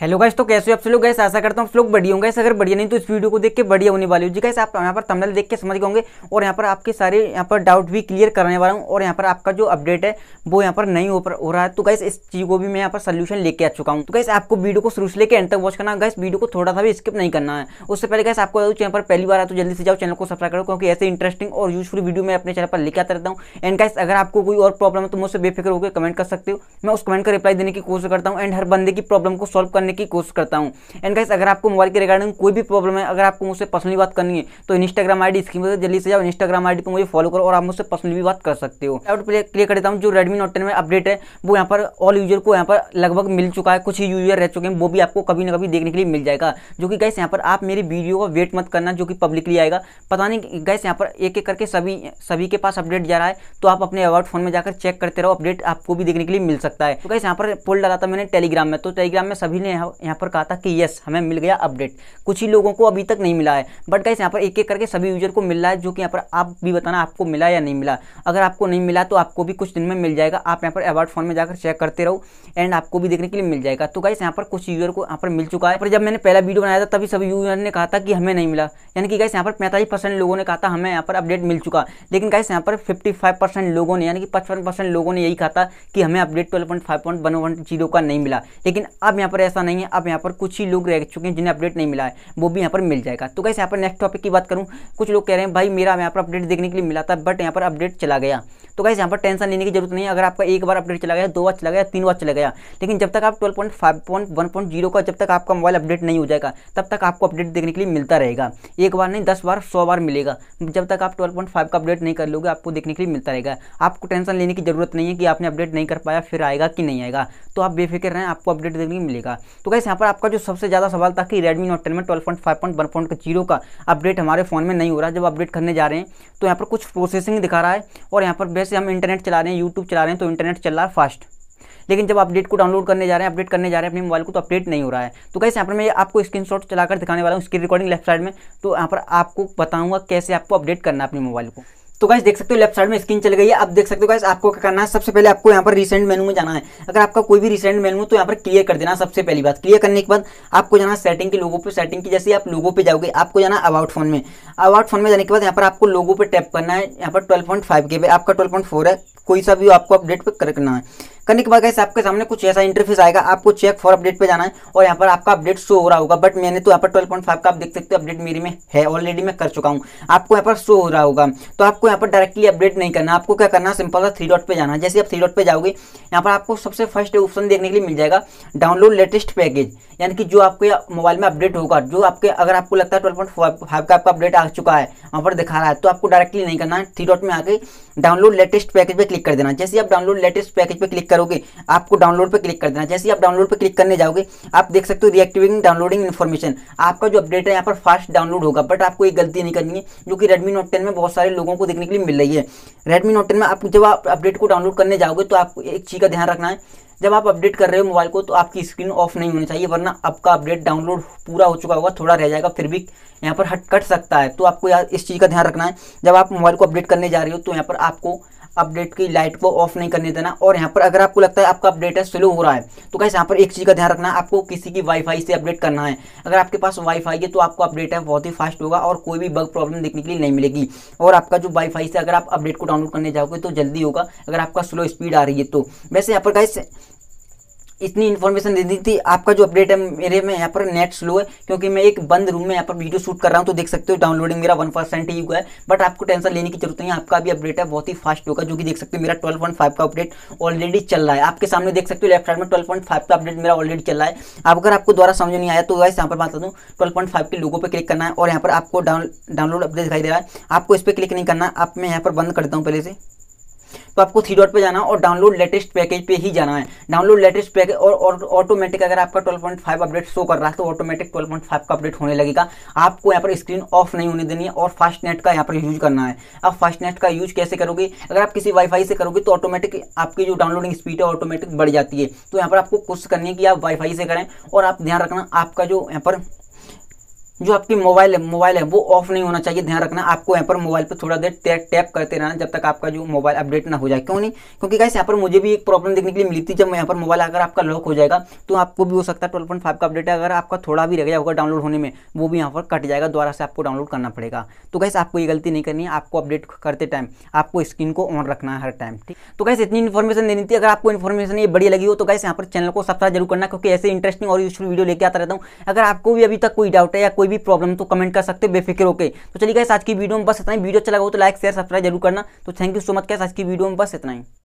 hello guys तो कैसे हो आप लोग गैस आशा करता हूँ आप लोग बढ़िया होंगे अगर बढ़िया नहीं तो इस वीडियो को देख के बढ़िया होने वाली हो जी गैस आप यहाँ पर थंबनेल देख के समझ गए होंगे और यहाँ पर आपके सारे यहाँ पर डाउट भी क्लियर करने वाला हूँ और यहाँ पर आपका जो अपडेट है वो यहाँ पर नहीं हो, पर, हो रहा है तो गैस इस चीज़ को भी मैं यहाँ पर सोल्यूशन लेके आ चुका हूँ तो गैस आपको वीडियो को शुरू से लेकर एंड तक वॉच करना गैस वीडियो को थोड़ा सा भी स्किप नहीं करना है उससे पहले गैस आपको चैनल पर पहली बार आ तो जल्दी से जाओ चैनल को सब्सक्राइब करो क्योंकि ऐसे इंटरेस्टिंग और यूजफुल वीडियो मैं अपने चैनल पर लेकर आता रहता हूँ एंड गैस अगर आपको कोई और प्रॉब्लम है तो मुझसे बेफिक्र होकर कमेंट कर सकते हो मैं उस कमेंट का रिप्लाई देने की कोशिश करता हूँ एंड हर बंदे की प्रॉब्लम को सॉल्व करने करने की कोशिश करता हूँ एंड गाइस अगर आपको मोबाइल के रिगार्डिंग कोई भी प्रॉब्लम है अगर आपको मुझसे पर्सनली बात करनी है तो इंस्टाग्राम आई डी स्क्रीन जल्दी से जाओ इंस्टाग्राम आई डी पर मुझे फॉलो करो और आप मुझसे पर्सनली भी बात कर सकते हो डाउट क्लियर कर देता हूँ जो रेडमी नोट टेन में अपडेट है वो यहाँ पर ऑल यूजर को यहाँ पर लगभग मिल चुका है कुछ ही यूजर रह चुके हैं वो भी आपको कभी ना कभी देखने के लिए मिल जाएगा जो कि गैस यहाँ पर आप मेरी वीडियो का वेट मत करना जो कि पब्लिकली आएगा पता नहीं गैस यहाँ पर एक एक करके सभी सभी के पास अपडेट जा रहा है तो आप अपने अवार्ड फोन में जाकर चेक करते रहो अपडेट आपको भी देखने के लिए मिल सकता है तो गैस यहाँ पर पोल डाला था मैंने टेलीग्राम में तो टेलीग्राम में सभी ने यहाँ पर कहा था कि यस हमें मिल गया अपडेट कुछ ही लोगों को अभी तक नहीं मिला है बट कैसे यहाँ पर एक एक करके सभी यूजर को मिल रहा है जो कि यहाँ पर आप भी बताना आपको मिला या नहीं मिला अगर आपको नहीं मिला तो आपको भी कुछ दिन में मिल जाएगा आप यहाँ पर अवार्ड फॉर्म में जाकर चेक करते रहो एंड आपको भी देखने के लिए मिल जाएगा तो कैसे यहाँ पर कुछ यूजर को यहाँ पर मिल चुका है पर जब मैंने पहला वीडियो बनाया था तभी सभी यूजर ने कहा था कि हमें नहीं मिला यानी कि कैसे यहाँ पर पैंतालीस लोगों ने कहा था हमें यहाँ पर अपडेट मिल चुका लेकिन कैसे यहाँ पर फिफ्टी लोगों ने यानी कि पचपन लोगों ने यही कहा था कि हमें अपडेट ट्वेल्व पॉइंट का नहीं मिला लेकिन अब यहाँ पर ऐसा नहीं है अब यहाँ पर कुछ ही लोग रह चुके हैं जिन्हें अपडेट नहीं मिला है वो भी यहाँ पर मिल जाएगा तो कैसे यहाँ पर नेक्स्ट टॉपिक की बात करूँ कुछ लोग कह रहे हैं भाई मेरा यहाँ पर अपडेट देखने के लिए मिला था बट यहाँ पर अपडेट चला गया तो कैसे यहाँ पर टेंशन लेने की जरूरत नहीं है अगर आपका एक बार अपडेट चला गया दो बार चला गया तीन बार चला गया लेकिन जब तक आप twelve point five point one point zero का जब तक आपका मोबाइल अपडेट नहीं हो जाएगा तब तक आपको अपडेट देखने के लिए मिलता रहेगा एक बार नहीं दस बार सौ बार मिलेगा जब तक आप ट्वेल्व पॉइंट फाइव का अपडेट नहीं कर लोगे आपको देखने के लिए मिलता रहेगा आपको टेंशन लेने की जरूरत नहीं है कि आपने अपडेट नहीं कर पाया फिर आएगा कि नहीं आएगा तो आप बेफिक्र रहें आपको अपडेट देखने को मिलेगा तो कैसे यहाँ पर आपका जो सबसे ज़्यादा सवाल था कि रेडमी नोट टेन में twelve point five point one point zero का अपडेट हमारे फ़ोन में नहीं हो रहा है जब अपडेट करने जा रहे हैं तो यहाँ पर कुछ प्रोसेसिंग दिखा रहा है और यहाँ पर वैसे हम इंटरनेट चला रहे हैं यूट्यूब चला रहे हैं तो इंटरनेट चल रहा है फास्ट लेकिन जब अपडेट को डाउनलोड करने जा रहे हैं अपडेट करने जा रहे हैं अपने मोबाइल को तो अपडेट नहीं हो रहा है तो कैसे यहाँ पर मैं आपको स्क्रीनशॉट चलाकर दिखाने वाला हूँ स्क्रीन रिकॉर्डिंग लेफ्ट साइड में तो यहाँ पर आपको बताऊँगा कैसे आपको अपडेट करना है अपने मोबाइल को तो गाइस देख सकते हो लेफ्ट साइड में स्क्रीन चल गई है अब देख सकते हो गाइस आपको क्या करना है सबसे पहले आपको यहाँ पर रिसेंट मेनू में जाना है अगर आपका कोई भी रिसेंट मेनू तो यहाँ पर क्लियर कर देना सबसे पहली बात क्लियर करने के बाद आपको जाना सेटिंग के लोगों पर सेटिंग की जैसे आप लोगों पर जाओगे आपको जाना अबाउट फोन में अबाउट फोन में जाने के बाद यहाँ पर आपको लोगों पर टैप करना है यहाँ पर ट्वेल्व पॉइंट फाइव के पे आपका ट्वेल्व पॉइंट फोर है कोई सा भी आपको अपडेट पर करना है करने के बाद कैसे आपके सामने कुछ ऐसा इंटरफेस आएगा आपको चेक फॉर अपडेट पे जाना है और यहाँ पर आपका अपडेट शो हो रहा होगा बट मैंने तो यहाँ पर ट्वेल्व का आप देख सकते हो अपडेट मेरी में है ऑलरेडी मैं कर चुका हूँ आपको यहाँ पर शो हो रहा होगा तो आपको यहाँ पर डायरेक्टली अपडेट नहीं करना आपको क्या करना सिंपल सा थ्री डॉट पर जाना जैसे आप थ्री डॉट पे जाओगे यहाँ पर आपको सबसे फर्स्ट ऑप्शन देखने के लिए मिल जाएगा डाउनलोड लेटेस्ट पैकेज यानी कि जो आपके मोबाइल में अपडेट होगा जो आपके अगर आपको लगता है ट्वेल्व पॉइंट फाइव का आपका अपडेट आ चुका है वहाँ पर दिखा रहा है तो आपको डायरेक्टली नहीं करना है थ्री डॉट में आके डाउनलोड लेटेस्ट पैकेज पर क्लिक कर देना जैसे आप डाउनलोड लेटेस्ट पैकेज पे क्लिक करोगे आपको डाउनलोड पर क्लिक कर देना जैसे ही आप डाउनलोड पर क्लिक करने जाओगे आप देख सकते हो रिएक्टिविंग डाउनलोडिंग इन्फॉर्मेशन आपका जो अपडेट है यहाँ पर फास्ट डाउनलोड होगा बट आपको एक गलती नहीं करनी है जो कि रेडमी नोट टेन में बहुत सारे लोगों को देखने के लिए मिल रही है रेडमी नोट टेन में आप जब आप अपडेट को डाउनलोड करने जाओगे तो आपको एक चीज़ का ध्यान रखना है जब आप अपडेट कर रहे हो मोबाइल को तो आपकी स्क्रीन ऑफ नहीं होनी चाहिए वरना आपका अपडेट डाउनलोड पूरा हो चुका होगा थोड़ा रह जाएगा फिर भी यहाँ पर हट कट सकता है तो आपको यार इस चीज़ का ध्यान रखना है जब आप मोबाइल को अपडेट करने जा रहे हो तो यहाँ पर आपको अपडेट की लाइट को ऑफ नहीं करने देना और यहाँ पर अगर आपको लगता है आपका अपडेट है स्लो हो रहा है तो कैसे यहाँ पर एक चीज़ का ध्यान रखना है आपको किसी की वाईफाई से अपडेट करना है अगर आपके पास वाईफाई है तो आपको अपडेट है बहुत ही फास्ट होगा और कोई भी बग प्रॉब्लम देखने के लिए नहीं मिलेगी और आपका जो वाईफाई से अगर आप अपडेट को डाउनलोड करने जाओगे तो जल्दी होगा अगर आपका स्लो स्पीड आ रही है तो वैसे यहाँ पर कैसे इतनी इन्फॉर्मेशन दे दी थी आपका जो अपडेट है मेरे में यहाँ पर नेट स्लो है क्योंकि मैं एक बंद रूम में यहाँ पर वीडियो शूट कर रहा हूँ तो देख सकते हो डाउनलोडिंग मेरा वन परसेंट ही हुआ है बट आपको टेंशन लेने की जरूरत नहीं है आपका भी अपडेट है बहुत ही फास्ट होगा जो कि देख सकते हो मेरा ट्वेल्व पॉइंट फाइव का अपडेट ऑलरेडी चल रहा है आपके सामने देख सकते हो लेफ्ट साइड में ट्वेल्व पॉइंट फाइव का अपडेट मेरा ऑलरेडी चल रहा है आप अगर आपको द्वारा समझ नहीं आया तो वैसे यहाँ पर बता दूँ ट्वेल्व पॉइंट फाइव के लोगों पर क्लिक करना है और यहाँ पर आपको डाउनलोड अपडेट दिखाई दे रहा है आपको इस पर क्लिक नहीं करना आप मैं यहाँ पर बंद करता हूँ पहले से तो आपको थ्री डॉट पे जाना है और डाउनलोड लेटेस्ट पैकेज पे ही जाना है डाउनलोड लेटेस्ट पैकेज और ऑटोमेटिक अगर आपका 12.5 अपडेट शो कर रहा है तो ऑटोमेटिक 12.5 का अपडेट होने लगेगा आपको यहाँ पर स्क्रीन ऑफ नहीं होने देनी है और फास्ट नेट का यहाँ पर यूज करना है आप फास्ट नेट का यूज कैसे करोगे अगर आप किसी वाईफाई से करोगे तो ऑटोमेटिक आपकी जो डाउनलोडिंग स्पीड है ऑटोमेटिक बढ़ जाती है तो यहाँ पर आपको कोशिश करनी है कि आप वाईफाई से करें और आप ध्यान रखना आपका जो यहाँ पर जो आपकी मोबाइल है मोबाइल है वो ऑफ नहीं होना चाहिए ध्यान रखना आपको यहाँ पर मोबाइल पे थोड़ा देर टैप टैप करते रहना जब तक आपका जो मोबाइल अपडेट ना हो जाए क्यों नहीं क्योंकि कैसे यहाँ पर मुझे भी एक प्रॉब्लम देखने के लिए मिली थी जब यहाँ पर मोबाइल अगर आपका लॉक हो जाएगा तो आपको भी हो सकता है ट्वेल्व पॉइंट फाइव का अपडेट अगर आपका थोड़ा भी रह गया होगा डाउनलोड होने में वो भी यहाँ पर कट जाएगा दोबारा से आपको डाउनलोड करना पड़ेगा तो कैसे आपको ये गलती नहीं करनी है आपको अपडेट करते टाइम आपको स्क्रीन को ऑन रखना है हर टाइम ठीक तो कैसे इतनी इन्फॉर्मेशन देनी थी अगर आपको इन्फॉर्मेशन ये बढ़िया लगी हो तो कैसे यहाँ पर चैनल को सब्सक्राइब जरूर करना क्योंकि ऐसे इंटरेस्टिंग और यूजफुल वीडियो लेके आता रहता हूँ अगर आपको भी अभी तक कोई डाउट है या कोई कोई भी प्रॉब्लम तो कमेंट कर सकते हो बेफिक्र होकर तो चलिए गैस आज की वीडियो में बस इतना ही वीडियो अच्छा लगा हो तो लाइक शेयर सब्सक्राइब जरूर करना तो थैंक यू सो मच कैसे आज की वीडियो में बस इतना ही